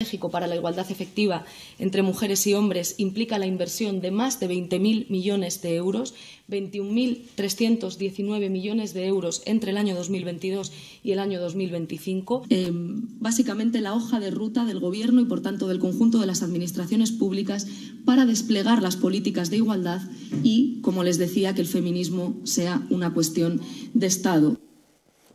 México para la igualdad efectiva entre mujeres y hombres implica la inversión de más de 20.000 millones de euros, 21.319 millones de euros entre el año 2022 y el año 2025. Eh, básicamente la hoja de ruta del Gobierno y, por tanto, del conjunto de las administraciones públicas para desplegar las políticas de igualdad y, como les decía, que el feminismo sea una cuestión de Estado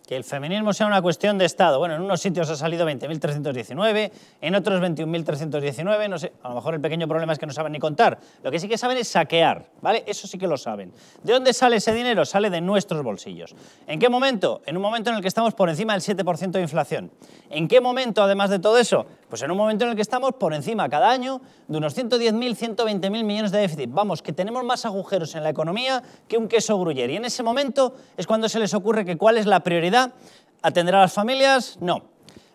que el feminismo sea una cuestión de Estado. Bueno, en unos sitios ha salido 20.319, en otros 21.319, no sé, a lo mejor el pequeño problema es que no saben ni contar. Lo que sí que saben es saquear, ¿vale? Eso sí que lo saben. ¿De dónde sale ese dinero? Sale de nuestros bolsillos. ¿En qué momento? En un momento en el que estamos por encima del 7% de inflación. ¿En qué momento, además de todo eso? Pues en un momento en el que estamos por encima cada año de unos 110.000, 120.000 millones de déficit. Vamos, que tenemos más agujeros en la economía que un queso gruyer. Y en ese momento es cuando se les ocurre que cuál es la prioridad. ¿Atender a las familias? No.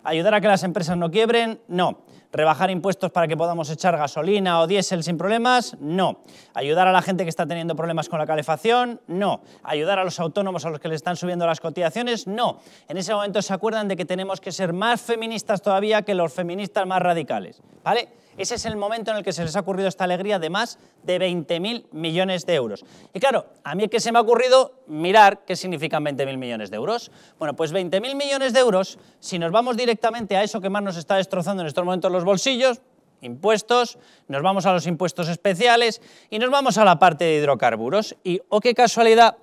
¿Ayudar a que las empresas no quiebren? No. ¿Rebajar impuestos para que podamos echar gasolina o diésel sin problemas? No. ¿Ayudar a la gente que está teniendo problemas con la calefacción? No. ¿Ayudar a los autónomos a los que le están subiendo las cotizaciones? No. En ese momento se acuerdan de que tenemos que ser más feministas todavía que los feministas más radicales. ¿Vale? Ese es el momento en el que se les ha ocurrido esta alegría de más de 20.000 millones de euros. Y claro, a mí que se me ha ocurrido mirar qué significan 20.000 millones de euros. Bueno, pues 20.000 millones de euros, si nos vamos directamente a eso que más nos está destrozando en estos momentos los bolsillos, impuestos, nos vamos a los impuestos especiales y nos vamos a la parte de hidrocarburos. Y, oh, qué casualidad,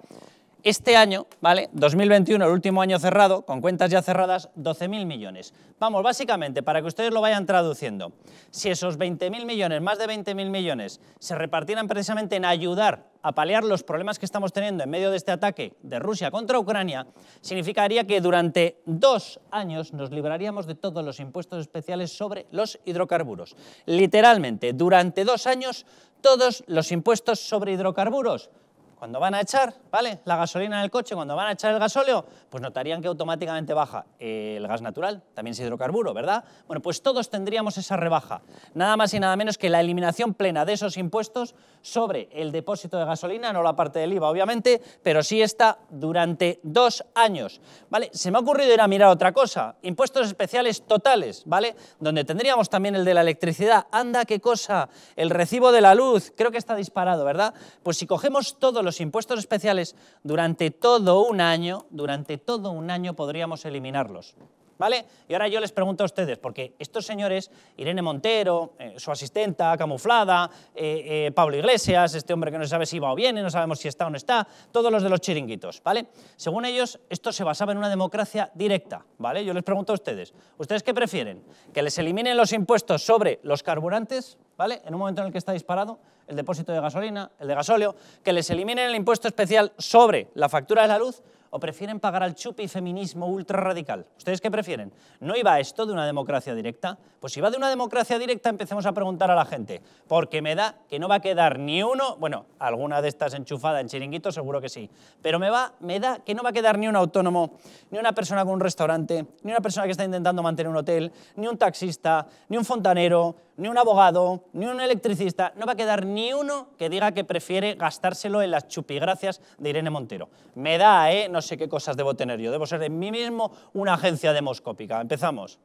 este año, ¿vale? 2021, el último año cerrado, con cuentas ya cerradas, 12.000 millones. Vamos, básicamente, para que ustedes lo vayan traduciendo, si esos 20.000 millones, más de 20.000 millones, se repartieran precisamente en ayudar a paliar los problemas que estamos teniendo en medio de este ataque de Rusia contra Ucrania, significaría que durante dos años nos libraríamos de todos los impuestos especiales sobre los hidrocarburos. Literalmente, durante dos años, todos los impuestos sobre hidrocarburos cuando van a echar, ¿vale? La gasolina en el coche, cuando van a echar el gasóleo, pues notarían que automáticamente baja el gas natural, también es hidrocarburo, ¿verdad? Bueno, pues todos tendríamos esa rebaja. Nada más y nada menos que la eliminación plena de esos impuestos sobre el depósito de gasolina, no la parte del IVA, obviamente, pero sí está durante dos años, ¿vale? Se me ha ocurrido ir a mirar otra cosa, impuestos especiales totales, ¿vale? Donde tendríamos también el de la electricidad, anda qué cosa, el recibo de la luz, creo que está disparado, ¿verdad? Pues si cogemos todos los impuestos especiales durante todo un año, durante todo un año podríamos eliminarlos. ¿Vale? Y ahora yo les pregunto a ustedes, porque estos señores, Irene Montero, eh, su asistenta camuflada, eh, eh, Pablo Iglesias, este hombre que no sabe si va o viene, no sabemos si está o no está, todos los de los chiringuitos, ¿vale? Según ellos, esto se basaba en una democracia directa, ¿vale? Yo les pregunto a ustedes, ¿ustedes qué prefieren? ¿Que les eliminen los impuestos sobre los carburantes? ¿vale? En un momento en el que está disparado, el depósito de gasolina, el de gasóleo, que les eliminen el impuesto especial sobre la factura de la luz prefieren pagar al chupi feminismo ultra radical? ¿Ustedes qué prefieren? ¿No iba esto de una democracia directa? Pues si va de una democracia directa empecemos a preguntar a la gente, porque me da que no va a quedar ni uno, bueno, alguna de estas enchufada en chiringuito seguro que sí, pero me, va, me da que no va a quedar ni un autónomo, ni una persona con un restaurante, ni una persona que está intentando mantener un hotel, ni un taxista, ni un fontanero, ni un abogado, ni un electricista, no va a quedar ni uno que diga que prefiere gastárselo en las chupigracias de Irene Montero. Me da, ¿eh? sé qué cosas debo tener yo. Debo ser en mí mismo una agencia demoscópica. Empezamos.